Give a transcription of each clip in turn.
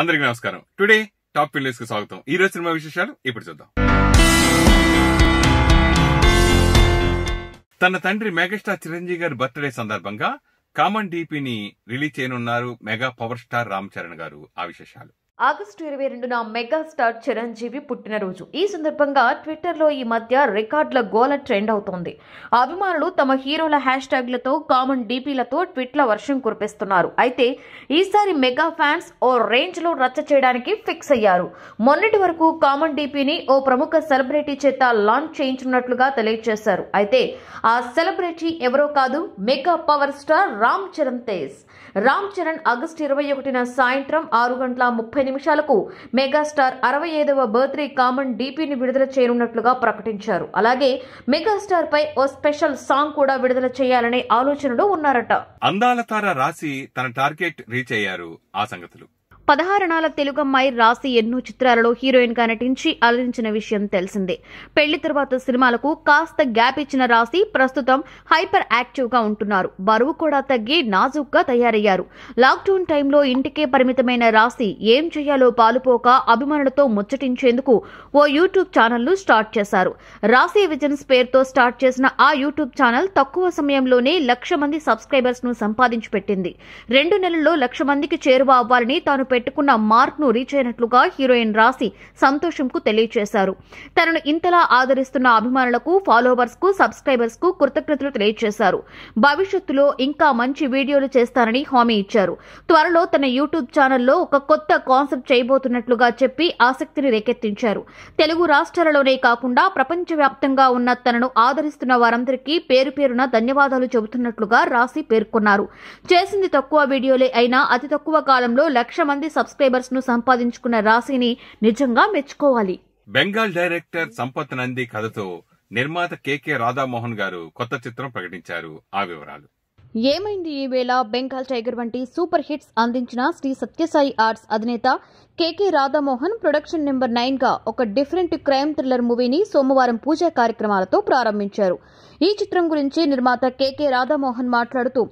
అందరికి నమస్కారం today top fils కు స్వాగతం ఈ రోజు సినిమా విశేషాలు ఇప్పుడు చూద్దాం తన తండ్రి మెగాస్టార్ చిరంజీవి గారి బర్త్డే సందర్భంగా కామన్ డీపీని రిలీజ్ చేయనున్నారు mega power star Ram Charan గారు ఆ విశేషాలు ఆగస్టు ఇరవై రెండున మెగాస్టార్ చిరంజీవి పుట్టినరోజు ఈ సందర్భంగా ట్విట్టర్లో ఈ మధ్య రికార్డుల గోల ట్రెండ్ అవుతోంది అభిమానులు తమ హీరోల హ్యాష్ ట్యాగ్లతో కామన్ డీపీలతో ట్విట్ల వర్షం కురిపిస్తున్నారు అయితే ఈసారి మెగా ఫ్యాన్స్ ఓ రేంజ్లో రచ్చ చేయడానికి ఫిక్స్ అయ్యారు మొన్నటి వరకు కామన్ డీపీని ఓ ప్రముఖ సెలబ్రిటీ చేత లాంచ్ చేయించున్నట్లుగా తెలియజేశారు అయితే ఆ సెలబ్రిటీ ఎవరో కాదు mega power star Ram Charan Tej Ram Charan August ఇరవై ఒకటిన సాయంత్రం ఆరు గంటల ముప్పై నిమిషాలకు మెగాస్టార్ అరవై ఐదవ బర్త్డే కామన్ డీపీని విడుదల చేయనున్నట్లుగా ప్రకటించారు అలాగే మెగాస్టార్ పై ఓ స్పెషల్ సాంగ్ కూడా విడుదల చేయాలనే ఆలోచనలో ఉన్నారట అందాల తార రాసి తన టార్గెట్ రీచ్ అయ్యారు ఆ సంగతులు పదహారణాల తెలుగమ్మాయి రాసి ఎన్నో చిత్రాలలో హీరోయిన్ గా నటించి అలరించిన విషయం తెలిసిందే పెళ్లి తర్వాత సినిమాలకు కాస్త గ్యాప్ ఇచ్చిన రాసి ప్రస్తుతం హైపర్ యాక్టివ్ గా ఉంటున్నారు బరువు కూడా తగ్గి గా తయారయ్యారు లాక్డౌన్ టైంలో ఇంటికే పరిమితమైన రాసి ఏం చేయాలో పాలుపోక అభిమానులతో ముచ్చటించేందుకు ఓ యూట్యూబ్ ఛానల్ను స్టార్ట్ చేశారు రాసి విజన్స్ పేరుతో స్టార్ట్ చేసిన ఆ యూట్యూబ్ ఛానల్ తక్కువ సమయంలోనే లక్ష మంది సబ్స్క్రైబర్స్ ను సంపాదించి పెట్టింది రెండు నెలల్లో లక్ష మందికి చేరువ అవ్వాలని తాను పెట్టుకున్న మార్క్ను రీచ్ అయినట్లుగా హీరోయిన్ రాశి సంతోషంకు తెలియజేశారు తనను ఇంతలా ఆదరిస్తున్న అభిమానులకు ఫాలోవర్స్ కు సబ్స్క్రైబర్స్ కు కృతజ్ఞతలు తెలియజేశారు భవిష్యత్తులో ఇంకా మంచి వీడియోలు చేస్తానని హామీ ఇచ్చారు త్వరలో తన యూట్యూబ్ ఛానల్లో ఒక కొత్త కాన్సెప్ట్ చేయబోతున్నట్లుగా చెప్పి ఆసక్తిని రేకెత్తించారు తెలుగు రాష్ట్రాలలోనే కాకుండా ప్రపంచవ్యాప్తంగా ఉన్న తనను ఆదరిస్తున్న వారందరికీ పేరు పేరున ధన్యవాదాలు చెబుతున్నట్లుగా రాసి పేర్కొన్నారు చేసింది తక్కువ వీడియోలే అయినా అతి తక్కువ కాలంలో లక్ష మంది మంది సబ్స్క్రైబర్స్ ను సంపాదించుకున్న రాశిని నిజంగా మెచ్చుకోవాలి బెంగాల్ డైరెక్టర్ సంపత్ నంది కథతో నిర్మాత కేకే రాధామోహన్ గారు కొత్త చిత్రం ప్రకటించారు ఆ వివరాలు ఏమైంది ఈవేళ బెంగాల్ టైగర్ వంటి సూపర్ హిట్స్ అందించిన శ్రీ సత్యసాయి ఆర్ట్స్ అధినేత K K Radhamohan production number nine గా ఒక డిఫరెంట్ క్రైమ్ థ్రిల్లర్ మూవీని సోమవారం పూజా కార్యక్రమాలతో ప్రారంభించారు ఈ చిత్రం గురించి నిర్మాత కెకే రాధామోహన్ మాట్లాడుతూ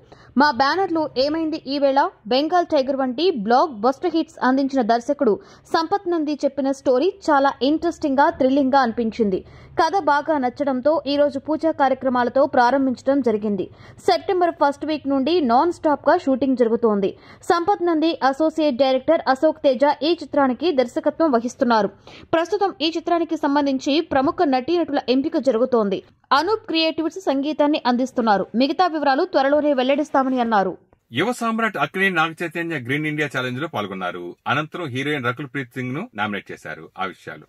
మా బ్యానర్లో ఏమైంది ఈవేళ బెంగాల్ టైగర్ వంటి బ్లాక్ బస్టర్ హిట్స్ అందించిన దర్శకుడు సంపత్ నంది చెప్పిన స్టోరీ చాలా ఇంట్రెస్టింగ్గా థ్రిల్లింగ్గా అనిపించింది కథ బాగా నచ్చడంతో ఈరోజు పూజా కార్యక్రమాలతో ప్రారంభించడం జరిగింది సెప్టెంబర్ ఫస్ట్ వీక్ నుండి నాన్ స్టాప్ గా షూటింగ్ జరుగుతోంది సంపత్ నంది అసోసియేట్ డైరెక్టర్ అశోక్ తేజ ఈ చిత్రానికి దర్శకత్వం వహిస్తున్నారు ప్రస్తుతం ఈ చిత్రానికి సంబంధించి ప్రముఖ నటీనటుల ఎంపిక జరుగుతోంది అనూప్ క్రియేటివ్స్ సంగీతాన్ని అందిస్తున్నారు మిగతా వివరాలు త్వరలోనే వెల్లడిస్తామని అన్నారు Yuva Samrat Akkineni Naga Chaitanya green India challenge లో పాల్గొన్నారు అనంతరం హీరోయిన్ రకుల్ ప్రీత్ సింగ్ ను నామినేట్ చేశారు ఆ విషయాలు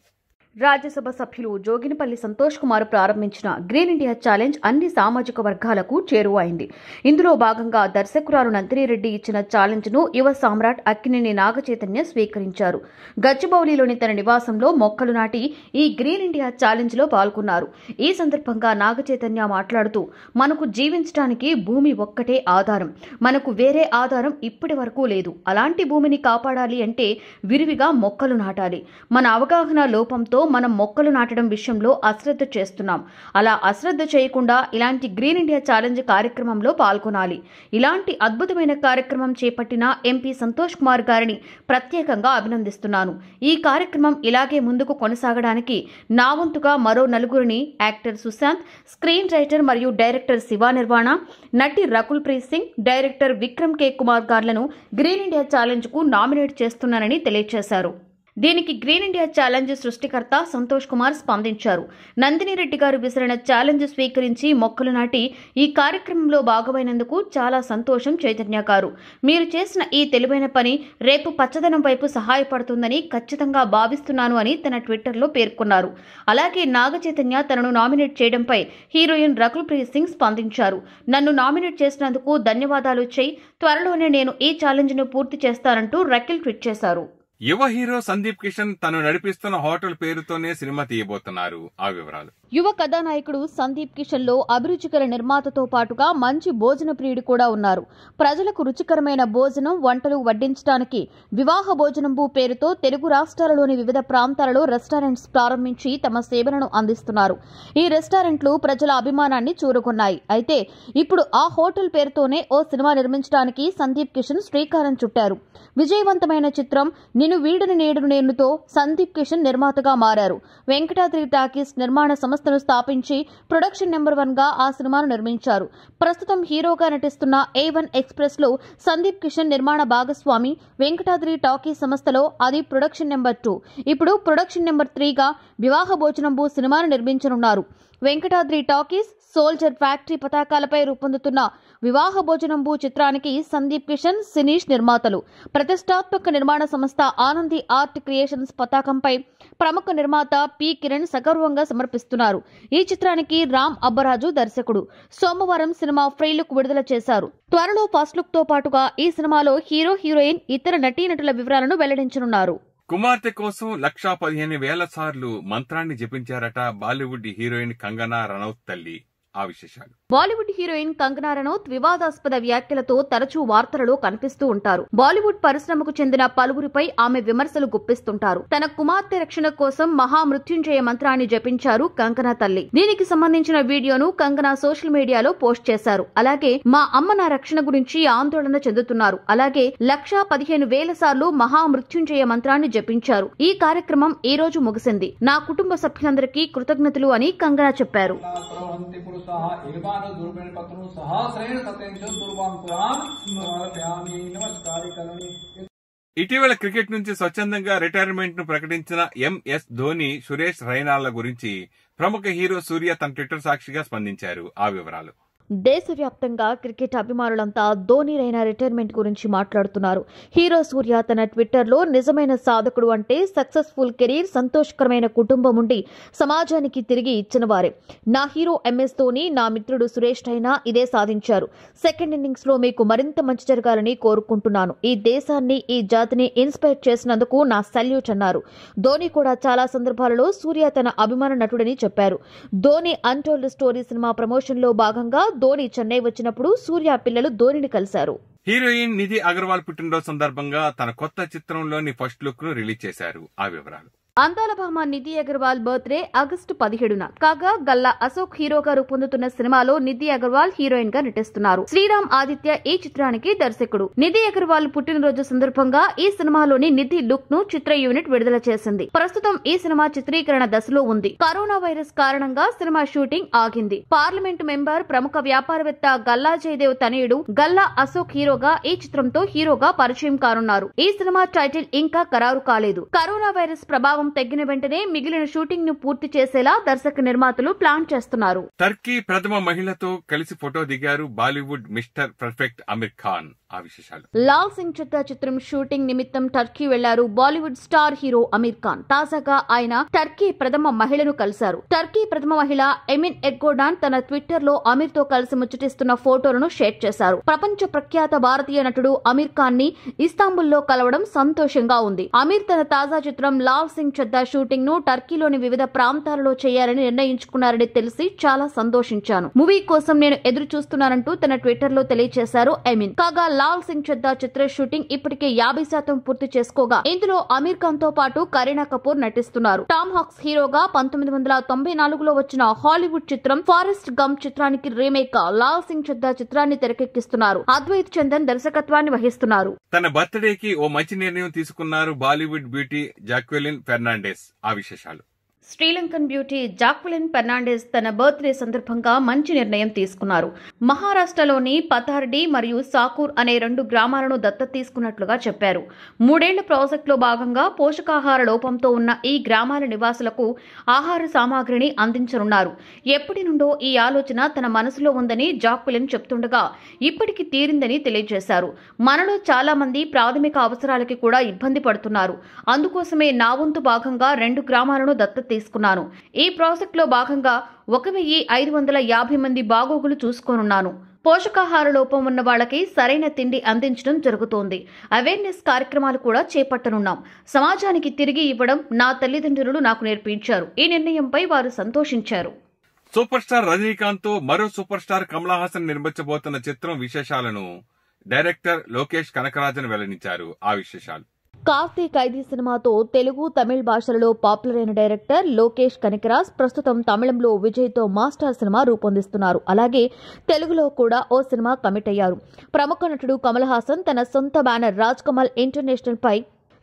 రాజ్యసభ సభ్యులు జోగినపల్లి సంతోష్ కుమార్ ప్రారంభించిన గ్రీన్ ఇండియా ఛాలెంజ్ అన్ని సామాజిక వర్గాలకు చేరువైంది ఇందులో భాగంగా దర్శకురాలు నందినిరెడ్డి ఇచ్చిన ఛాలెంజ్ను యువ సామ్రాట్ అక్కినేని నాగచైతన్య స్వీకరించారు గచ్చిబౌలిలోని తన నివాసంలో మొక్కలు నాటి ఈ గ్రీన్ ఇండియా ఛాలెంజ్లో పాల్గొన్నారు ఈ సందర్భంగా నాగచైతన్య మాట్లాడుతూ మనకు జీవించడానికి భూమి ఒక్కటే ఆధారం మనకు వేరే ఆధారం ఇప్పటి వరకు లేదు అలాంటి భూమిని కాపాడాలి అంటే విరివిగా మొక్కలు నాటాలి మన అవగాహన లోపంతో మనం మొక్కలు నాటడం విషయంలో అశ్రద్ధ చేస్తున్నాం అలా అశ్రద్ధ చేయకుండా ఇలాంటి గ్రీన్ ఇండియా ఛాలెంజ్ కార్యక్రమంలో పాల్గొనాలి ఇలాంటి అద్భుతమైన కార్యక్రమం చేపట్టిన ఎంపీ సంతోష్ కుమార్ గారిని ప్రత్యేకంగా అభినందిస్తున్నాను ఈ కార్యక్రమం ఇలాగే ముందుకు కొనసాగడానికి నా వంతుగా మరో నలుగురిని యాక్టర్ సుశాంత్ స్క్రీన్ రైటర్ మరియు డైరెక్టర్ శివ నిర్వాణ నటి రకుల్ ప్రీత్ సింగ్ డైరెక్టర్ విక్రమ్ కే కుమార్ గార్లను గ్రీన్ ఇండియా ఛాలెంజ్కు నామినేట్ చేస్తున్నానని తెలియజేశారు దీనికి గ్రీన్ ఇండియా ఛాలెంజ్ సృష్టికర్త సంతోష్ కుమార్ స్పందించారు నందినిరెడ్డి గారు విసిరిన ఛాలెంజ్ స్వీకరించి మొక్కలు నాటి ఈ కార్యక్రమంలో భాగమైనందుకు చాలా సంతోషం చైతన్య గారు మీరు చేసిన ఈ తెలివైన పని రేపు పచ్చదనం వైపు సహాయపడుతుందని ఖచ్చితంగా భావిస్తున్నాను అని తన ట్విట్టర్లో పేర్కొన్నారు అలాగే నాగ చైతన్య తనను నామినేట్ చేయడంపై హీరోయిన్ రకుల్ ప్రీత్ సింగ్ స్పందించారు నన్ను నామినేట్ చేసినందుకు ధన్యవాదాలు చేయి త్వరలోనే నేను ఈ ఛాలెంజ్ను పూర్తి చేస్తానంటూ రకిల్ ట్వీట్ చేశారు యువ హీరో సందీప్ కిషన్ తను నడిపిస్తున్న హోటల్ పేరుతోనే సినిమా తీయబోతున్నారు ఆ వివరాలు యువ కథానాయకుడు సందీప్ కిషన్ లో అభిరుచికర నిర్మాతతో పాటుగా మంచి భోజన ప్రియుడు కూడా ఉన్నారు ప్రజలకు రుచికరమైన భోజనం వంటలు వడ్డించడానికి వివాహ భోజనంబు పేరుతో తెలుగు రాష్ట్రాలలోని వివిధ ప్రాంతాలలో రెస్టారెంట్స్ ప్రారంభించి తమ సేవలను అందిస్తున్నారు ఈ రెస్టారెంట్లు ప్రజల అభిమానాన్ని చూరుకున్నాయి అయితే ఇప్పుడు ఆ హోటల్ పేరుతోనే ఓ సినిమా నిర్మించడానికి సందీప్ కిషన్ శ్రీకారం చుట్టారు విజయవంతమైన చిత్రం నిన్ను వీడని నేడు నేనుతో సందీప్ కిషన్ నిర్మాతగా మారారు వెంకటాద్రి టాకీస్ నిర్మాణ సంస్థ సంస్థను స్థాపించి ప్రొడక్షన్ నెంబర్ వన్ గా ఆ సినిమాను నిర్మించారు ప్రస్తుతం హీరోగా నటిస్తున్న ఏ వన్ ఎక్స్ప్రెస్ లో సందీప్ కిషన్ నిర్మాణ భాగస్వామి వెంకటాద్రి టాకీ సంస్థలో అది ప్రొడక్షన్ నెంబర్ టూ ఇప్పుడు ప్రొడక్షన్ నెంబర్ త్రీగా వివాహ భోజనంబు సినిమాను నిర్మించనున్నారు వెంకటాద్రి టాకీస్ సోల్జర్ ఫ్యాక్టరీ పతాకాలపై రూపొందుతున్న వివాహ భోజనం భూ చిత్రానికి సందీప్ కిషన్ సినీష్ నిర్మాతలు ప్రతిష్టాత్మక నిర్మాణ సంస్థ ఆనంది ఆర్ట్ క్రియేషన్స్ పతాకంపై ప్రముఖ నిర్మాత పి కిరణ్ సగర్వంగా సమర్పిస్తున్నారు ఈ చిత్రానికి రామ్ అబ్బరాజు దర్శకుడు సోమవారం సినిమా ఫ్రైలుక్ విడుదల చేశారు త్వరలో ఫస్ట్ లుక్ తో పాటుగా ఈ సినిమాలో హీరో హీరోయిన్ ఇతర నటీనటుల వివరాలను వెల్లడించనున్నారు కుమార్తె కోసం లక్షా పదిహేను వేల సార్లు మంత్రాన్ని జపించారట బాలీవుడ్ హీరోయిన్ కంగనా రనౌత్ తల్లి ఆ విశేషాలు బాలీవుడ్ హీరోయిన్ కంగనా రనౌత్ వివాదాస్పద వ్యాఖ్యలతో తరచూ వార్తలలో కనిపిస్తూ ఉంటారు బాలీవుడ్ పరిశ్రమకు చెందిన పలువురిపై ఆమె విమర్శలు గుప్పిస్తుంటారు తన కుమార్తె రక్షణ కోసం మహామృత్యుంజయ మంత్రాన్ని జపించారు కంగనా తల్లి దీనికి సంబంధించిన వీడియోను కంగనా సోషల్ మీడియాలో పోస్ట్ చేశారు అలాగే మా అమ్మ నా రక్షణ గురించి ఆందోళన చెందుతున్నారు అలాగే లక్షా పదిహేను వేల సార్లు మహామృత్యుంజయ మంత్రాన్ని జపించారు ఈ కార్యక్రమం ఈ రోజు ముగిసింది నా కుటుంబ సభ్యులందరికీ కృతజ్ఞతలు అని కంగనా చెప్పారు दुर्बल पत्रों సహస్రేణ సతేంద్ర దుర్వాంకురాన్ నమస్కారి కరణి ఇటీవల క్రికెట్ నుంచి స్వచ్ఛందంగా రిటైర్మెంట్ ను ప్రకటించిన ఎంఎస్ ధోని సురేష్ రైనాళ్ల గురించి ప్రముఖ హీరో సూర్య తన ట్విట్టర్ సాక్షిగా స్పందించారు ఆ వివరాలు దేశవ్యాప్తంగా క్రికెట్ అభిమానులంతా ధోనిరైన రిటైర్మెంట్ గురించి మాట్లాడుతున్నారు హీరో సూర్య తన ట్విట్టర్లో నిజమైన సాధకుడు అంటే సక్సెస్ఫుల్ కెరీర్ సంతోషకరమైన కుటుంబం ఉండి సమాజానికి తిరిగి ఇచ్చిన వారే నా హీరో ఎంఎస్ ధోని నా మిత్రుడు సురేష్ రైనా ఇదే సాధించారు సెకండ్ ఇన్నింగ్స్ లో మీకు మరింత మంచి జరగాలని కోరుకుంటున్నాను ఈ దేశాన్ని ఈ జాతిని ఇన్స్పైర్ చేసినందుకు నా సల్యూట్ అన్నారు ధోని కూడా చాలా సందర్భాలలో సూర్య తన అభిమాన నటుడని చెప్పారు ధోని అన్టోల్డ్ స్టోరీ సినిమా ప్రమోషన్లో భాగంగా ధోని చెన్నై వచ్చినప్పుడు సూర్య పిల్లలు ధోనిని కలిశారు హీరోయిన్ నిధి అగర్వాల్ పుట్టినరోజు సందర్భంగా తన కొత్త చిత్రంలోని ఫస్ట్ లుక్ ను రిలీజ్ చేశారు ఆ వివరాలు అందాల భామ నిధి అగర్వాల్ బర్త్డే ఆగస్టు పదిహేడున కాగా గల్లా అశోక్ హీరోగా రూపొందుతున్న సినిమాలో నిధి అగర్వాల్ హీరోయిన్ గా నటిస్తున్నారు శ్రీరామ్ ఆదిత్య ఈ చిత్రానికి దర్శకుడు నిధి అగర్వాల్ పుట్టినరోజు సందర్భంగా ఈ సినిమాలోని నిధి లుక్ ను చిత్ర యూనిట్ విడుదల చేసింది ప్రస్తుతం ఈ సినిమా చిత్రీకరణ దశలో ఉంది కరోనా వైరస్ కారణంగా సినిమా షూటింగ్ ఆగింది పార్లమెంట్ మెంబర్ ప్రముఖ వ్యాపారవేత్త గల్లా జయదేవ్ తనయుడు గల్లా అశోక్ హీరోగా ఈ చిత్రంతో హీరోగా పరిచయం కానున్నారు ఈ సినిమా టైటిల్ ఇంకా ఖరారు కాలేదు కరోనా వైరస్ ప్రభావం ప్రభావం తగ్గిన వెంటనే మిగిలిన షూటింగ్ ను పూర్తి చేసేలా దర్శక నిర్మాతలు ప్లాన్ చేస్తున్నారు టర్కీ ప్రథమ మహిళతో కలిసి ఫోటో దిగారు Bollywood mister perfect Aamir Khan Laal Singh Chaddha చిత్రం షూటింగ్ నిమిత్తం టర్కీ వెళ్లారు Bollywood star hero Aamir Khan తాజాగా ఆయన టర్కీ ప్రథమ మహిళను కలిశారు టర్కీ ప్రథమ మహిళ ఎమిన్ ఎగ్గోడాన్ తన ట్విట్టర్ లో అమీర్ తో కలిసి ముచ్చటిస్తున్న ఫోటోలను షేర్ చేశారు ప్రపంచ ప్రఖ్యాత భారతీయ నటుడు అమీర్ ఖాన్ ని ఇస్తాంబుల్ లో కలవడం సంతోషంగా ఉంది అమీర్ తన తాజా చిత్రం లాల్ సింగ్ చద్దా షూటింగ్ షూటింగ్ను టర్కీలోని వివిధ ప్రాంతాలలో చేయాలని నిర్ణయించుకున్నారని తెలిసి చాలా సంతోషించాను మూవీ కోసం నేను ఎదురు చూస్తున్నానంటూ తన ట్విట్టర్ లో తెలియజేశారు ఐమిన్ కాగా లాల్ సింగ్ చెద్దా చిత్ర షూటింగ్ ఇప్పటికే యాభై శాతం పూర్తి చేసుకోగా ఇందులో అమీర్ ఖాన్ తో పాటు కరీనా కపూర్ నటిస్తున్నారు టామ్ హాక్స్ హీరోగా పంతొమ్మిది వందల తొంభై నాలుగులో వచ్చిన హాలీవుడ్ చిత్రం ఫారెస్ట్ గమ్ చిత్రానికి రీమేక్ లాల్ సింగ్ చద్దా చిత్రాన్ని తెరకెక్కిస్తున్నారు అద్వైత్ చందన్ దర్శకత్వాన్ని వహిస్తున్నారు తన బర్త్డే కి ఓ మంచి నిర్ణయం తీసుకున్నారు బాలీవుడ్ బ్యూటీ జాక్వెలిన్ ఫెర్ ఫెర్నాండెస్ ఆ విశేషాలు శ్రీలంకన్ బ్యూటీ జాక్వలిన్ ఫెర్నాండెస్ తన బర్త్డే సందర్భంగా మంచి నిర్ణయం తీసుకున్నారు మహారాష్ట్రలోని పతార్డి మరియు సాకూర్ అనే రెండు గ్రామాలను దత్తత తీసుకున్నట్లుగా చెప్పారు మూడేళ్ల ప్రాజెక్టులో భాగంగా పోషకాహార లోపంతో ఉన్న ఈ గ్రామాల నివాసులకు ఆహార సామాగ్రిని అందించనున్నారు ఎప్పటి నుండో ఈ ఆలోచన తన మనసులో ఉందని జాక్వలిన్ చెప్తుండగా ఇప్పటికి తీరిందని తెలియజేశారు మనలో చాలా మంది ప్రాథమిక అవసరాలకి కూడా ఇబ్బంది పడుతున్నారు అందుకోసమే నా వంతు భాగంగా రెండు గ్రామాలను దత్తత తీసుకున్నాను ఈ ప్రాజెక్టులో భాగంగా ఒక వెయ్యి ఐదు వందల యాభై మంది బాగోగులు చూసుకోనున్నాను పోషకాహార లోపం ఉన్న వాళ్ళకి సరైన తిండి అందించడం జరుగుతోంది అవేర్నెస్ కార్యక్రమాలు కూడా చేపట్టనున్నాం సమాజానికి తిరిగి ఇవ్వడం నా తల్లిదండ్రులు నాకు నేర్పించారు ఈ నిర్ణయంపై వారు సంతోషించారు సూపర్ స్టార్ రజనీకాంత్ తో మరో సూపర్ స్టార్ హాసన్ నిర్మించబోతున్న చిత్రం విశేషాలను డైరెక్టర్ లోకేష్ కనకరాజన్ వెల్లడించారు ఆ విశేషాలు కార్తీ ఖైదీ సినిమాతో తెలుగు తమిళ భాషలలో పాపులర్ అయిన డైరెక్టర్ లోకేష్ కనికరాజ్ ప్రస్తుతం తమిళంలో విజయ్తో మాస్టర్ సినిమా రూపొందిస్తున్నారు అలాగే తెలుగులో కూడా ఓ సినిమా కమిట్ అయ్యారు ప్రముఖ నటుడు కమల్ హాసన్ తన సొంత బ్యానర్ రాజ్ కమల్ ఇంటర్నేషనల్ పై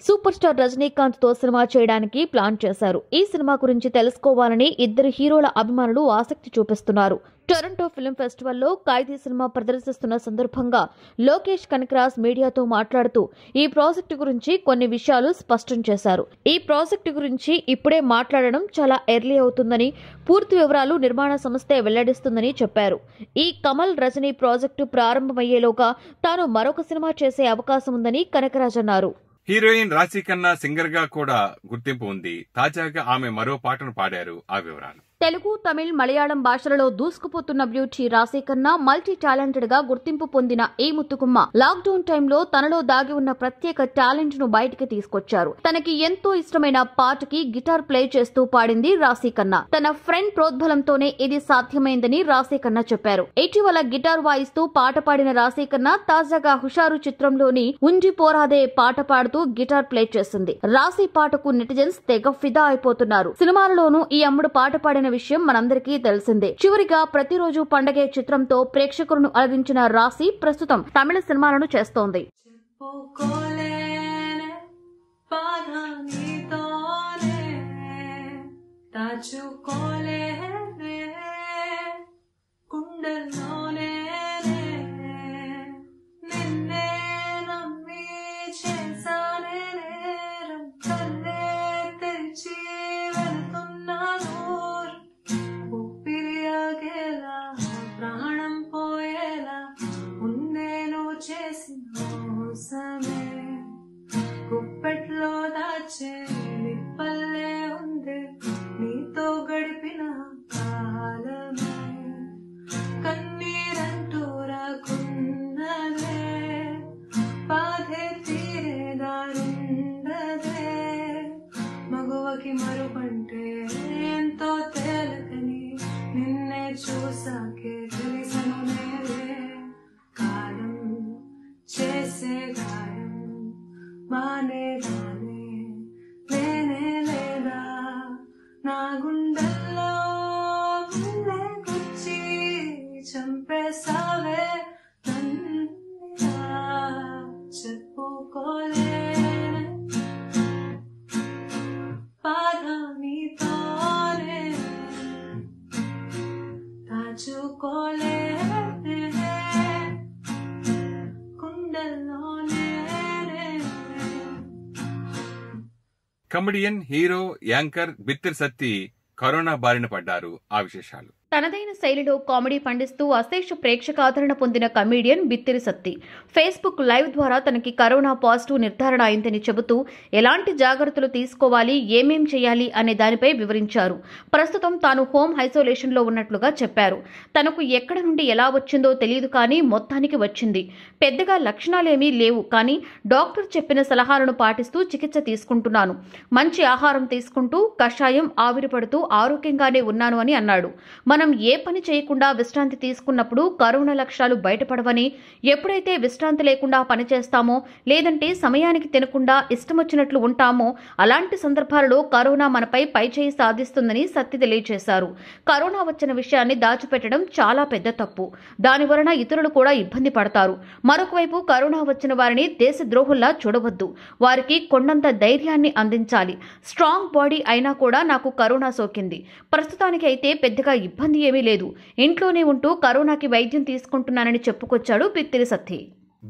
సూపర్ స్టార్ రజనీకాంత్తో సినిమా చేయడానికి ప్లాన్ చేశారు ఈ సినిమా గురించి తెలుసుకోవాలని ఇద్దరు హీరోల అభిమానులు ఆసక్తి చూపిస్తున్నారు టొరంటో ఫిల్మ్ ఫెస్టివల్లో ఖైదీ సినిమా ప్రదర్శిస్తున్న సందర్భంగా లోకేష్ కనకరాజ్ మీడియాతో మాట్లాడుతూ ఈ ప్రాజెక్టు గురించి కొన్ని విషయాలు స్పష్టం చేశారు ఈ ప్రాజెక్టు గురించి ఇప్పుడే మాట్లాడడం చాలా ఎర్లీ అవుతుందని పూర్తి వివరాలు నిర్మాణ సంస్థే వెల్లడిస్తుందని చెప్పారు ఈ కమల్ రజనీ ప్రాజెక్టు ప్రారంభమయ్యేలోగా తాను మరొక సినిమా చేసే అవకాశం ఉందని కనకరాజ్ అన్నారు హీరోయిన్ రాశి కన్నా సింగర్ గా కూడా గుర్తింపు ఉంది తాజాగా ఆమె మరో పాటను పాడారు ఆ వివరాలు తెలుగు తమిళ్ మలయాళం భాషలలో దూసుకుపోతున్న బ్యూటీ రాశి కన్నా మల్టీ టాలెంటెడ్ గా గుర్తింపు పొందిన ఈ ముత్తుకుమ్మ లాక్డౌన్ టైంలో తనలో దాగి ఉన్న ప్రత్యేక టాలెంట్ ను బయటికి తీసుకొచ్చారు తనకి ఎంతో ఇష్టమైన పాటకి గిటార్ ప్లే చేస్తూ పాడింది రాశి కన్నా తన ఫ్రెండ్ ప్రోద్బలంతోనే ఇది సాధ్యమైందని రాశి కన్నా చెప్పారు ఇటీవల గిటార్ వాయిస్తూ పాట పాడిన రాశి కన్నా తాజాగా హుషారు చిత్రంలోని ఉంజి పోరాదే పాట పాడుతూ గిటార్ ప్లే చేసింది రాశి పాటకు నెటిజన్స్ తెగ ఫిదా అయిపోతున్నారు సినిమాలలోనూ ఈ అమ్ముడు పాట పాడిన విషయం మనందరికీ తెలిసిందే చివరిగా ప్రతిరోజు పండగే చిత్రంతో ప్రేక్షకులను అలరించిన రాశి ప్రస్తుతం తమిళ సినిమాలను చేస్తోంది దాచుకోలే per lo da cielo. Comedian hero anchor Bithiri Sathi corona బారిన పడ్డారు ఆ విశేషాలు తనదైన శైలిలో కామెడీ పండిస్తూ అశేష ప్రేక్షకాదరణ పొందిన comedian Bithiri Sathi Facebook live ద్వారా తనకి కరోనా పాజిటివ్ నిర్ధారణ అయిందని చెబుతూ ఎలాంటి జాగ్రత్తలు తీసుకోవాలి ఏమేం చేయాలి అనే దానిపై వివరించారు ప్రస్తుతం తాను హోమ్ ఐసోలేషన్లో ఉన్నట్లుగా చెప్పారు తనకు ఎక్కడ నుండి ఎలా వచ్చిందో తెలియదు కానీ మొత్తానికి వచ్చింది పెద్దగా లక్షణాలేమీ లేవు కానీ డాక్టర్ చెప్పిన సలహాలను పాటిస్తూ చికిత్స తీసుకుంటున్నాను మంచి ఆహారం తీసుకుంటూ కషాయం ఆవిరిపడుతూ ఆరోగ్యంగానే ఉన్నాను అని అన్నాడు మన మనం ఏ పని చేయకుండా విశ్రాంతి తీసుకున్నప్పుడు కరోనా లక్ష్యాలు బయటపడవని ఎప్పుడైతే విశ్రాంతి లేకుండా పనిచేస్తామో లేదంటే సమయానికి తినకుండా ఇష్టం వచ్చినట్లు ఉంటామో అలాంటి సందర్భాలలో కరోనా మనపై పైచేయి సాధిస్తుందని సత్తి తెలియజేశారు కరోనా వచ్చిన విషయాన్ని దాచిపెట్టడం చాలా పెద్ద తప్పు దాని వలన ఇతరులు కూడా ఇబ్బంది పడతారు మరొకవైపు కరోనా వచ్చిన వారిని దేశ ద్రోహుల్లా చూడవద్దు వారికి కొండంత ధైర్యాన్ని అందించాలి స్ట్రాంగ్ బాడీ అయినా కూడా నాకు కరోనా సోకింది ప్రస్తుతానికి అయితే పెద్దగా ఇబ్బంది ఇబ్బంది ఏమీ లేదు ఇంట్లోనే ఉంటూ కరోనాకి వైద్యం తీసుకుంటున్నానని చెప్పుకొచ్చాడు బిక్కిరి సత్తి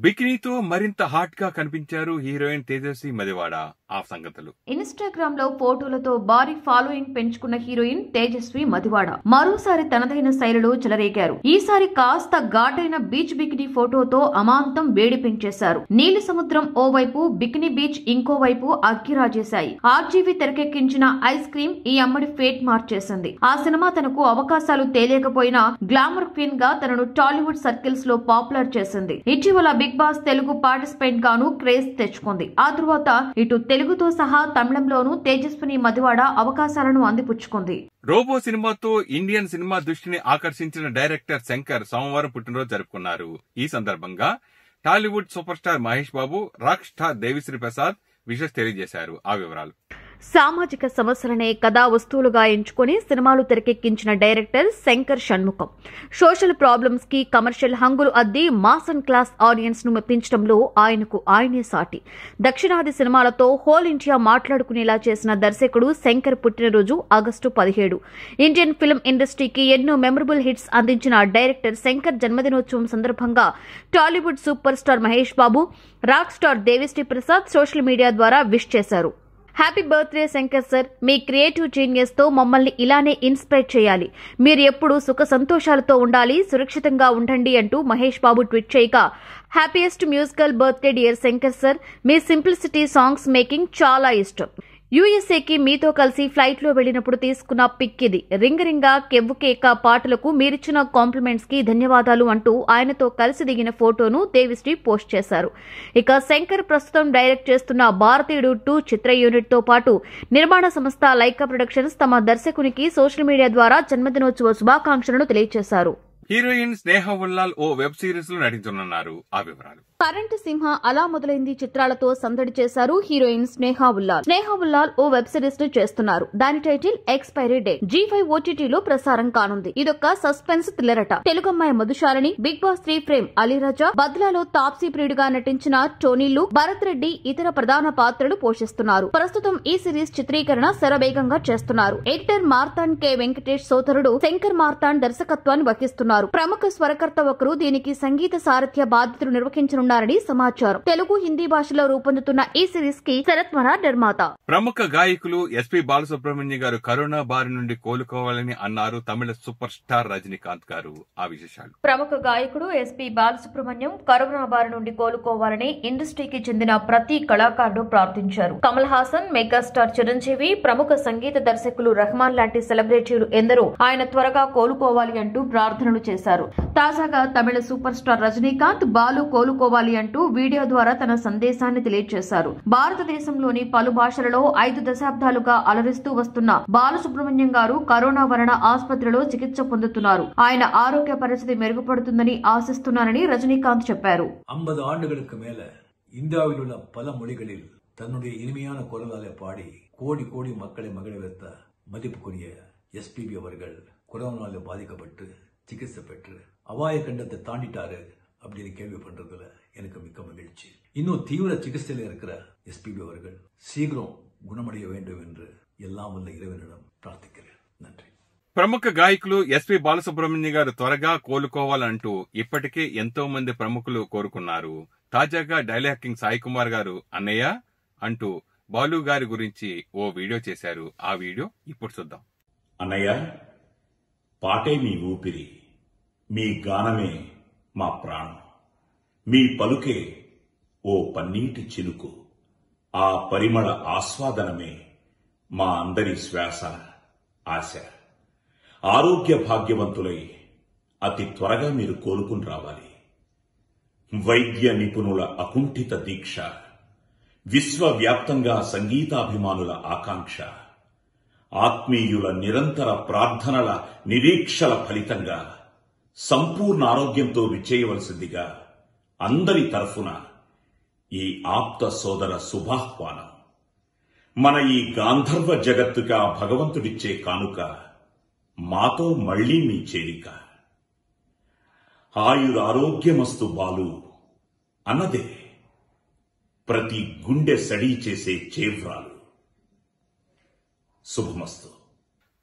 బికినీతో మరింత హాట్ గా కనిపించారు హీరోయిన్ తేజస్వి మదివాడ ఆ సంగతులు ఇన్స్టాగ్రామ్ లో ఫోటోలతో భారీ ఫాలోయింగ్ పెంచుకున్న హీరోయిన్ తేజస్వి మధువాడ మరోసారి తనదైన శైలిలో చెలరేగారు ఈసారి కాస్త ఘాటైన బీచ్ బికినీ ఫోటోతో అమాంతం వేడి పెంచేశారు నీలి సముద్రం ఓవైపు బికినీ బీచ్ ఇంకోవైపు అగ్గిరాజేశాయి ఆర్జీవి తెరకెక్కించిన ఐస్ క్రీమ్ ఈ అమ్మడి ఫేట్ మార్చేసింది ఆ సినిమా తనకు అవకాశాలు తేలేకపోయినా గ్లామర్ క్వీన్ గా తనను టాలీవుడ్ సర్కిల్స్ లో పాపులర్ చేసింది ఇటీవల బిగ్ బాస్ తెలుగు పార్టిసిపెంట్ గాను క్రేజ్ తెచ్చుకుంది ఆ తరువాత ఇటు తెలుగు తెలుగుతో సహా తమిళంలోనూ తేజస్విని మధువాడ అవకాశాలను అందిపుచ్చుకుంది రోబో సినిమాతో ఇండియన్ సినిమా దృష్టిని ఆకర్షించిన డైరెక్టర్ శంకర్ సోమవారం పుట్టినరోజు జరుపుకున్నారు ఈ సందర్భంగా Tollywood super star Mahesh Babu rock star Devi Sri Prasad విశేష తెలియజేశారు ఆ వివరాలు సామాజిక సమస్యలనే కథా వస్తువులుగా ఎంచుకుని సినిమాలు తెరకెక్కించిన director Shankar Shanmugham social problems కి కమర్షియల్ హంగులు అద్ది మాస్ అండ్ క్లాస్ ఆడియన్స్ ను మెప్పించడంలో ఆయనకు ఆయనే సాటి దక్షిణాది సినిమాలతో హోల్ ఇండియా మాట్లాడుకునేలా చేసిన దర్శకుడు శంకర్ పుట్టినరోజు ఆగస్టు పదిహేడు ఇండియన్ ఫిల్మ్ ఇండస్ట్రీకి ఎన్నో మెమరబుల్ హిట్స్ అందించిన డైరెక్టర్ శంకర్ జన్మదినోత్సవం సందర్భంగా Tollywood super star Mahesh Babu rock star Devi Sri Prasad social media ద్వారా విష్ చేశారు హ్యాపీ బర్త్డే శంకర్ సార్ మీ క్రియేటివ్ జీనియస్ తో మమ్మల్ని ఇలానే ఇన్స్పైర్ చేయాలి మీరు ఎప్పుడు సుఖ సంతోషాలతో ఉండాలి సురక్షితంగా ఉండండి అంటూ మహేష్ బాబు ట్వీట్ చేయక happiest musical birthday dear Shankar sir మీ సింప్లిసిటీ సాంగ్స్ మేకింగ్ చాలా ఇష్టం యూఎస్ఏకి మీతో కలిసి ఫ్లైట్లో వెళ్లినప్పుడు తీసుకున్న పిక్ ఇది కెవ్వు కేక పాటలకు మీరిచ్చిన కాంప్లిమెంట్స్కి ధన్యవాదాలు అంటూ ఆయనతో కలిసి దిగిన ఫోటోను దేవిశ్రీ పోస్ట్ చేశారు ఇక శంకర్ ప్రస్తుతం డైరెక్ట్ చేస్తున్న భారతీయుడు టూ చిత్ర యూనిట్తో పాటు నిర్మాణ సంస్థ లైకా ప్రొడక్షన్స్ తమ దర్శకునికి సోషల్ మీడియా ద్వారా జన్మదినోత్సవ శుభాకాంక్షలను తెలియజేశారు హీరోయిన్ స్నేహ ఉల్లాల్ ఓ వెబ్ సిరీస్ లో నటించనున్నారు ఆ వివరాలు కరెంట్ సింహ అలా మొదలైంది చిత్రాలతో సందడి చేశారు హీరోయిన్ స్నేహా ఉల్లాల్ స్నేహా ఉల్లాల్ ఓ వెబ్ సిరీస్ ను చేస్తున్నారు దాని title expiry day Zee five ఓటీటీలో ప్రసారం కానుంది ఇదొక సస్పెన్స్ థ్రిల్లరట తెలుగమ్మాయి Telugu Madhushalini Bigg Boss three frame Ali Reza బద్లాలో తాప్సీ ప్రియుడిగా నటించిన టోనీలు భరత్ రెడ్డి ఇతర ప్రధాన పాత్రలు పోషిస్తున్నారు ప్రస్తుతం ఈ సిరీస్ చిత్రీకరణ శరవేగంగా చేస్తున్నారు ఎడిటర్ మార్తాన్ కె వెంకటేష్ సోదరుడు శంకర్ మార్తాన్ దర్శకత్వాన్ని వహిస్తున్నారు ప్రముఖ స్వరకర్త ఒకరు దీనికి సంగీత సారథ్య బాధ్యతలు నిర్వహించనున్నారు ఉన్నారని సమాచారం తెలుగు హిందీ భాషలో రూపొందుతున్న ఈ సిరీస్ కి శరత్మన నిర్మాత ప్రముఖ గాయకులు ఎస్పి బాలసుబ్రహ్మణ్య గారు కరోనా బారి నుండి కోలుకోవాలని అన్నారు తమిళ సూపర్ స్టార్ రజనీకాంత్ గారు ఆ విశేషాలు ప్రముఖ గాయకుడు ఎస్పి బాలసుబ్రహ్మణ్యం కరోనా బారి నుండి కోలుకోవాలని ఇండస్ట్రీకి చెందిన ప్రతి కళాకారుడు ప్రార్థించారు కమల్ హాసన్ మెగాస్టార్ చిరంజీవి ప్రముఖ సంగీత దర్శకులు రహమాన్ లాంటి సెలబ్రిటీలు ఎందరో ఆయన త్వరగా కోలుకోవాలి అంటూ ప్రార్థనలు చేశారు తాజాగా తమిళ సూపర్ స్టార్ రజనీకాంత్ బాలు కోలుకోవాలి చేసుకోవాలి అంటూ వీడియో ద్వారా తన సందేశాన్ని తెలియజేశారు భారతదేశంలోని పలు భాషలలో ఐదు దశాబ్దాలుగా అలరిస్తూ వస్తున్న బాలసుబ్రహ్మణ్యం గారు కరోనా వలన ఆసుపత్రిలో చికిత్స పొందుతున్నారు ఆయన ఆరోగ్య పరిస్థితి మెరుగుపడుతుందని ఆశిస్తున్నారని రజనీకాంత్ చెప్పారు தன்னுடைய இனிமையான குரலாலே பாடி கோடி கோடி மக்களை மதிப்புக்குரிய எஸ்பிபி அவர்கள் கொரோனாவில் பாதிக்கப்பட்டு சிகிச்சை பெற்று அபாய கண்டத்தை தாண்டிட்டாரு அப்படின்னு கேள்வி எனக்கு மிக்க மகிழ்ச்சி இன்னும் தீவிர சிகிச்சையில் இருக்கிற எஸ்பிபி அவர்கள் சீக்கிரம் குணமடைய வேண்டும் என்று எல்லாம் வல்ல இறைவனிடம் பிரார்த்திக்கிறேன் நன்றி ప్రముఖ గాయకులు ఎస్పి బాలసుబ్రహ్మణ్య గారు త్వరగా కోలుకోవాలంటూ ఇప్పటికే ఎంతో మంది ప్రముఖులు కోరుకున్నారు తాజాగా డైలీ హ్యాకింగ్ సాయి కుమార్ గారు అన్నయ్య అంటూ బాలు గారి గురించి ఓ వీడియో చేశారు ఆ వీడియో ఇప్పుడు చూద్దాం అన్నయ్య పాటే మీ ఊపిరి మీ గానమే మా ప్రాణం మీ పలుకే ఓ పన్నీటి చినుకు ఆ పరిమళ ఆస్వాదనమే మా అందరి శ్వాస ఆశ ఆరోగ్య భాగ్యవంతులై అతి త్వరగా మీరు కోలుకుని రావాలి వైద్య నిపుణుల అకుంఠిత దీక్ష విశ్వవ్యాప్తంగా సంగీతాభిమానుల ఆకాంక్ష ఆత్మీయుల నిరంతర ప్రార్థనల నిరీక్షల ఫలితంగా సంపూర్ణ ఆరోగ్యంతో విచ్చేయవలసిందిగా అందరి తరఫున ఈ ఆప్త సోదర శుభాహ్వానం మన ఈ గాంధర్వ జగత్తుగా భగవంతుడిచ్చే కానుక మాతో మళ్లీ మీ చేరిక ఆయురారోగ్యమస్తు బాలు అన్నదే ప్రతి గుండె సడీ చేసే చేవ్రాలు శుభమస్తు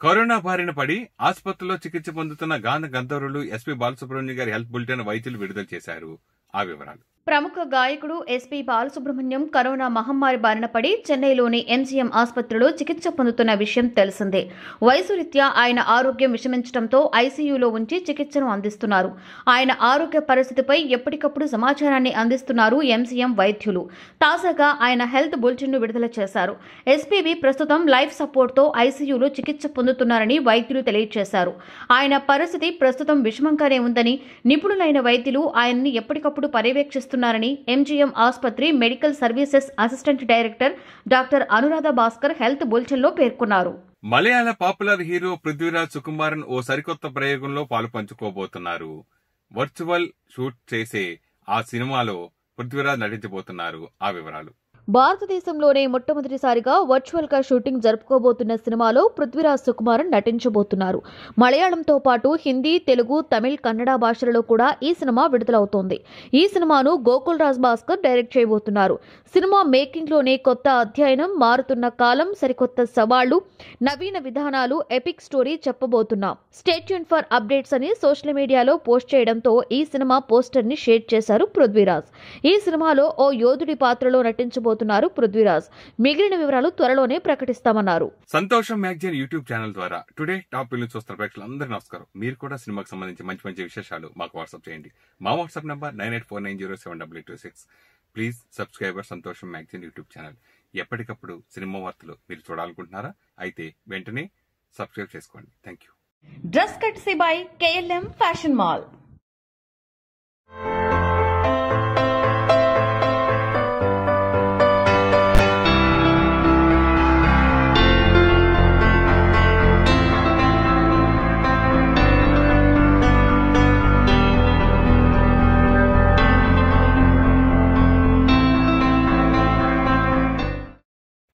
కరోనా బారిన పడి ఆసుపత్రిలో చికిత్స పొందుతున్న గాంధ గంధర్వులు ఎస్పీ బాలసుబ్రహ్మణ్యం గారి హెల్త్ బులెటిన్ వైద్యులు విడుదల చేశారు Abre o braço. ప్రముఖ గాయకుడు ఎస్పీ బాలసుబ్రహ్మణ్యం కరోనా మహమ్మారి బారిన పడి చెన్నైలోని ఎంసీఎం ఆసుపత్రిలో చికిత్స పొందుతున్న విషయం తెలిసిందే వయసురీత్యా ఆయన ఆరోగ్యం విషమించడంతో ఐసీయూలో ఉంచి చికిత్సను అందిస్తున్నారు ఆయన ఆరోగ్య పరిస్థితిపై ఎప్పటికప్పుడు సమాచారాన్ని అందిస్తున్నారు ఎంసీఎం వైద్యులు తాజాగా ఆయన హెల్త్ బులెటిన్ను విడుదల చేశారు ఎస్పీవి ప్రస్తుతం లైఫ్ సపోర్ట్తో ఐసీయూలో చికిత్స పొందుతున్నారని వైద్యులు తెలియజేశారు ఆయన పరిస్థితి ప్రస్తుతం విషమంగానే ఉందని నిపుణులైన వైద్యులు ఆయన్ని ఎప్పటికప్పుడు పర్యవేక్షిస్తున్నారు చేస్తున్నారని ఎంజీఎం ఆసుపత్రి medical services assistant director doctor Anuradha Bhaskar health బులెటిన్లో పేర్కొన్నారు మలయాళ పాపులర్ హీరో పృథ్వీరాజ్ సుకుమారన్ ఓ సరికొత్త ప్రయోగంలో పాలు పంచుకోబోతున్నారు వర్చువల్ షూట్ చేసే ఆ సినిమాలో పృథ్వీరాజ్ నటించబోతున్నారు ఆ వివరాలు భారతదేశంలోనే మొట్టమొదటిసారిగా వర్చువల్ గా షూటింగ్ జరుపుకోబోతున్న సినిమాలో పృథ్వీరాజ్ సుకుమారన్ నటించబోతున్నారు మలయాళంతో పాటు హిందీ తెలుగు తమిళ్ కన్నడ భాషలలో కూడా ఈ సినిమా విడుదలవుతోంది ఈ సినిమాను గోకుల్ రాజ్ భాస్కర్ డైరెక్ట్ చేయబోతున్నారు సినిమా మేకింగ్ లోనే కొత్త అధ్యయనం మారుతున్న కాలం సరికొత్త సవాళ్లు నవీన విధానాలు ఎపిక్ స్టోరీ చెప్పబోతున్నాం స్టేట్యూన్ ఫర్ అప్డేట్స్ అని సోషల్ మీడియాలో పోస్ట్ చేయడంతో ఈ సినిమా పోస్టర్ ని షేర్ చేశారు పృథ్వీరాజ్ ఈ సినిమాలో ఓ యోధుడి పాత్రలో నటించబోతున్నారు చేయబోతున్నారు పృథ్వీరాజ్ మిగిలిన వివరాలు త్వరలోనే ప్రకటిస్తామన్నారు సంతోషం మ్యాగజైన్ యూట్యూబ్ ఛానల్ ద్వారా టుడే టాప్ పిల్లలు చూస్తున్న ప్రేక్షకులందరూ నమస్కారం మీరు కూడా సినిమాకి సంబంధించి మంచి మంచి విశేషాలు మాకు వాట్సాప్ చేయండి మా WhatsApp number nine eight four nine zero seven W two six please subscriber Santosham magazine YouTube channel ఎప్పటికప్పుడు సినిమా వార్తలు మీరు చూడాలనుకుంటున్నారా అయితే వెంటనే సబ్స్క్రైబ్ చేసుకోండి థ్యాంక్ యూ డ్రెస్ కట్ సిబాయ్ కేఎల్ఎం ఫ్యాషన్ మాల్